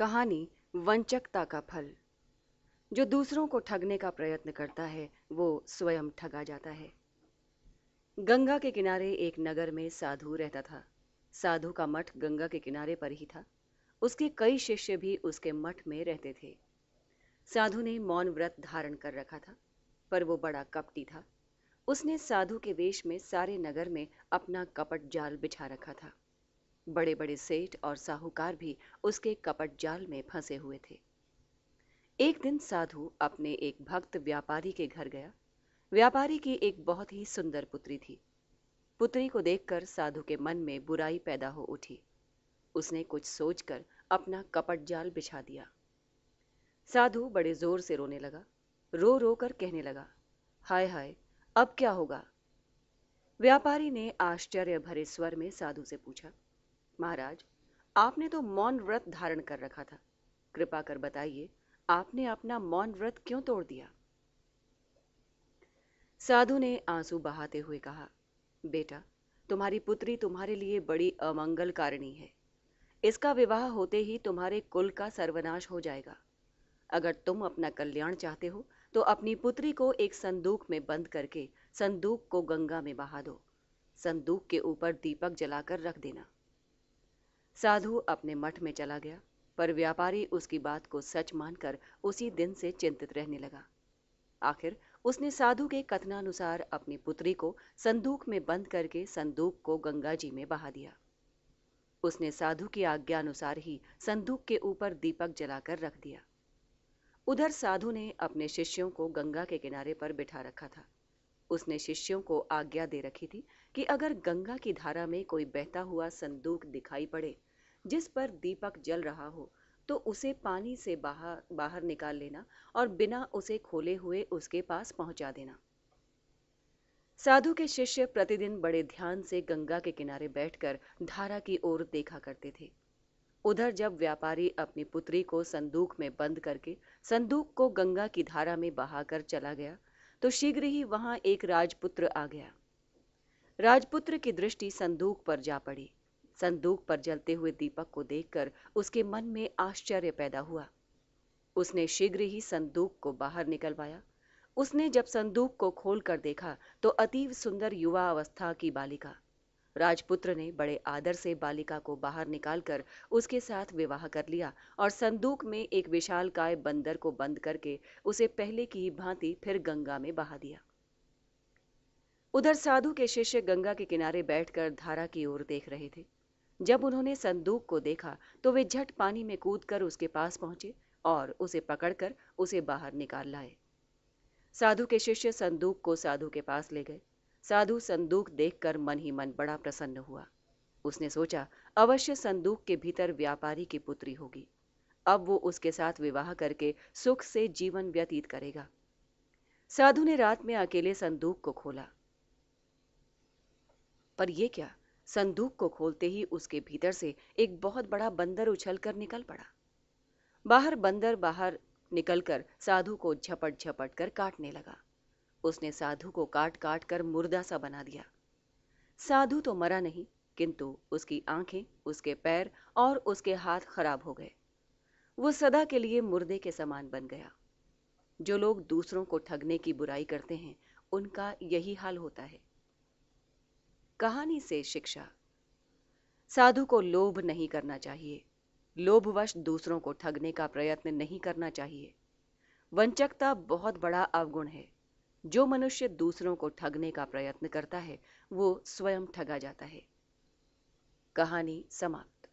कहानी वंचकता का फल जो दूसरों को ठगने का प्रयत्न करता है वो स्वयं ठगा जाता है गंगा के किनारे एक नगर में साधु रहता था साधु का मठ गंगा के किनारे पर ही था उसके कई शिष्य भी उसके मठ में रहते थे साधु ने मौन व्रत धारण कर रखा था पर वो बड़ा कपटी था उसने साधु के वेश में सारे नगर में अपना कपट जाल बिछा रखा था बड़े बड़े सेठ और साहूकार भी उसके कपट जाल में फंसे हुए थे एक दिन साधु अपने एक भक्त व्यापारी के घर गया व्यापारी की एक बहुत ही सुंदर पुत्री थी पुत्री को देखकर साधु के मन में बुराई पैदा हो उठी उसने कुछ सोचकर अपना कपट जाल बिछा दिया साधु बड़े जोर से रोने लगा रो रो कर कहने लगा हाय हाय अब क्या होगा व्यापारी ने आश्चर्य भरे स्वर में साधु से पूछा महाराज आपने तो मौन व्रत धारण कर रखा था कृपा कर बताइए आपने अपना मौन व्रत क्यों तोड़ दिया साधु ने आंसू बहाते हुए कहा बेटा तुम्हारी पुत्री तुम्हारे लिए बड़ी अमंगल कारिणी है इसका विवाह होते ही तुम्हारे कुल का सर्वनाश हो जाएगा अगर तुम अपना कल्याण चाहते हो तो अपनी पुत्री को एक संदूक में बंद करके संदूक को गंगा में बहा दो संदूक के ऊपर दीपक जलाकर रख देना साधु अपने मठ में चला गया पर व्यापारी उसकी बात को सच मानकर उसी दिन से चिंतित रहने लगा आखिर उसने साधु के कथनानुसार अपनी पुत्री को संदूक में बंद करके संदूक को गंगा जी में बहा दिया उसने साधु की आज्ञा अनुसार ही संदूक के ऊपर दीपक जलाकर रख दिया उधर साधु ने अपने शिष्यों को गंगा के किनारे पर बिठा रखा था उसने शिष्यों को आज्ञा दे रखी थी कि अगर गंगा की धारा में कोई बहता हुआ संदूक दिखाई पड़े जिस पर दीपक जल रहा हो तो उसे पानी से बाहर बाहर निकाल लेना और बिना उसे खोले हुए उसके पास पहुंचा देना साधु के शिष्य प्रतिदिन बड़े ध्यान से गंगा के किनारे बैठकर धारा की ओर देखा करते थे उधर जब व्यापारी अपनी पुत्री को संदूक में बंद करके संदूक को गंगा की धारा में बहाकर चला गया तो शीघ्र ही वहां एक राजपुत्र आ गया राजपुत्र की दृष्टि संदूक पर जा पड़ी संदूक पर जलते हुए दीपक को देखकर उसके मन में आश्चर्य पैदा हुआ उसने शीघ्र ही संदूक को बाहर निकलवाया उसने जब संदूक को खोलकर देखा तो अतीव सुंदर युवा अवस्था की बालिका राजपुत्र ने बड़े आदर से बालिका को बाहर निकालकर उसके साथ विवाह कर लिया और संदूक में एक विशाल काय बंदर को बंद करके उसे पहले की ही भांति फिर गंगा में बहा दिया उधर साधु के शिष्य गंगा के किनारे बैठकर धारा की ओर देख रहे थे जब उन्होंने संदूक को देखा तो वे झट पानी में कूद कर उसके पास पहुंचे और उसे पकड़कर उसे बाहर निकाल लाए साधु के शिष्य संदूक को साधु के पास ले गए साधु संदूक देखकर मन ही मन बड़ा प्रसन्न हुआ उसने सोचा अवश्य संदूक के भीतर व्यापारी की पुत्री होगी अब वो उसके साथ विवाह करके सुख से जीवन व्यतीत करेगा साधु ने रात में अकेले संदूक को खोला पर यह क्या संदूक को खोलते ही उसके भीतर से एक बहुत बड़ा बंदर उछलकर निकल पड़ा बाहर बंदर बाहर निकलकर साधु को झपट झपट कर काटने लगा उसने साधु को काट काट कर मुर्दा सा बना दिया साधु तो मरा नहीं किंतु उसकी आंखें उसके पैर और उसके हाथ खराब हो गए वो सदा के लिए मुर्दे के समान बन गया जो लोग दूसरों को ठगने की बुराई करते हैं उनका यही हाल होता है कहानी से शिक्षा साधु को लोभ नहीं करना चाहिए लोभवश दूसरों को ठगने का प्रयत्न नहीं करना चाहिए वंचकता बहुत बड़ा अवगुण है जो मनुष्य दूसरों को ठगने का प्रयत्न करता है वो स्वयं ठगा जाता है कहानी समाप्त